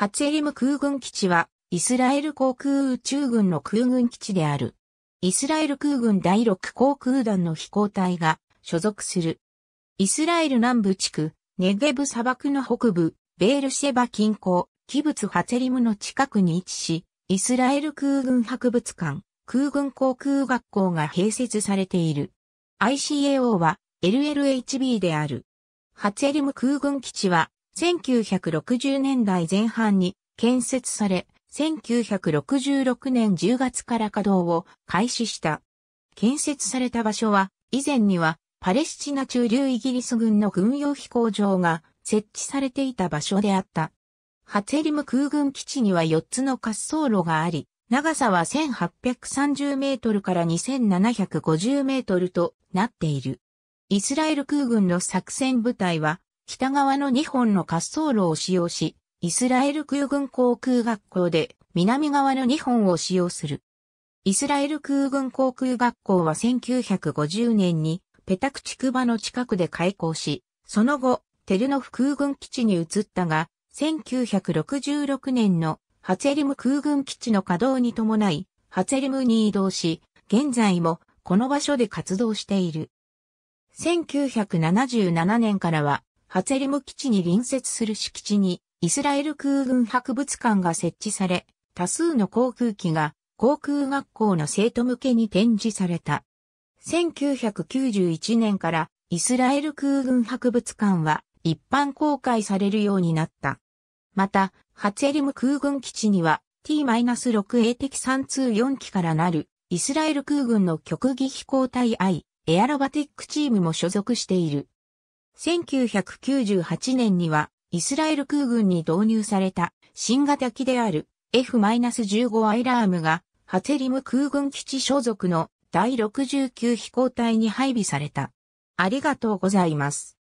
ハツエリム空軍基地は、イスラエル航空宇宙軍の空軍基地である。イスラエル空軍第6航空団の飛行隊が所属する。イスラエル南部地区、ネゲブ砂漠の北部、ベールシェバ近郊、キブツハツエリムの近くに位置し、イスラエル空軍博物館、空軍航空学校が併設されている。ICAO は LLHB である。ハツエリム空軍基地は1960年代前半に建設され、1966年10月から稼働を開始した。建設された場所は、以前にはパレスチナ駐留イギリス軍の軍用飛行場が設置されていた場所であった。ハツェリム空軍基地には4つの滑走路があり、長さは1830メートルから2750メートルとなっている。イスラエル空軍の作戦部隊は北側の2本の滑走路を使用し、イスラエル空軍航空学校で南側の2本を使用する。イスラエル空軍航空学校は1950年にペタクチクバの近くで開校し、その後、テルノフ空軍基地に移ったが、1966年のハツエリム空軍基地の稼働に伴い、ハツエリムに移動し、現在もこの場所で活動している。1977年からはハツェリム基地に隣接する敷地に、イスラエル空軍博物館が設置され、多数の航空機が航空学校の生徒向けに展示された。1991年からイスラエル空軍博物館は一般公開されるようになった。また、ハツェリム空軍基地には T-6A 的324機からなるイスラエル空軍の極技飛行隊 I エアロバティックチームも所属している。1998年には、イスラエル空軍に導入された新型機である F-15 アイラームがハツェリム空軍基地所属の第69飛行隊に配備された。ありがとうございます。